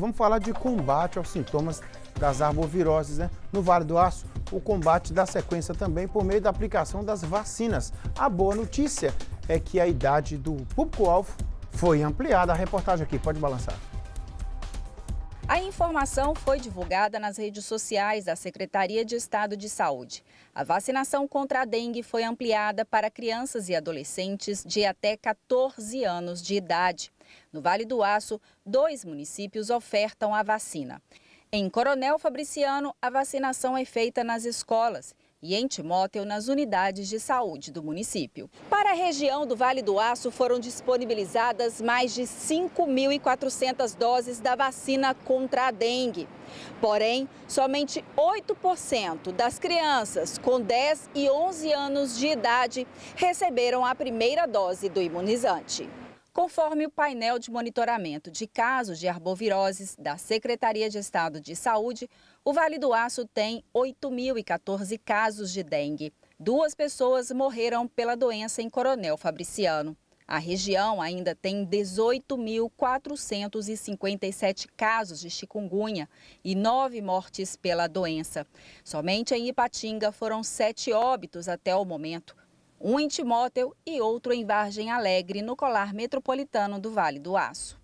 Vamos falar de combate aos sintomas das arboviroses, né? No Vale do Aço, o combate dá sequência também por meio da aplicação das vacinas. A boa notícia é que a idade do público-alvo foi ampliada. A reportagem aqui, pode balançar. A informação foi divulgada nas redes sociais da Secretaria de Estado de Saúde. A vacinação contra a dengue foi ampliada para crianças e adolescentes de até 14 anos de idade. No Vale do Aço, dois municípios ofertam a vacina. Em Coronel Fabriciano, a vacinação é feita nas escolas e em Timóteo nas unidades de saúde do município. Para a região do Vale do Aço foram disponibilizadas mais de 5.400 doses da vacina contra a dengue. Porém, somente 8% das crianças com 10 e 11 anos de idade receberam a primeira dose do imunizante. Conforme o painel de monitoramento de casos de arboviroses da Secretaria de Estado de Saúde, o Vale do Aço tem 8.014 casos de dengue. Duas pessoas morreram pela doença em Coronel Fabriciano. A região ainda tem 18.457 casos de chikungunya e nove mortes pela doença. Somente em Ipatinga foram sete óbitos até o momento, um em Timóteo e outro em Vargem Alegre, no colar metropolitano do Vale do Aço.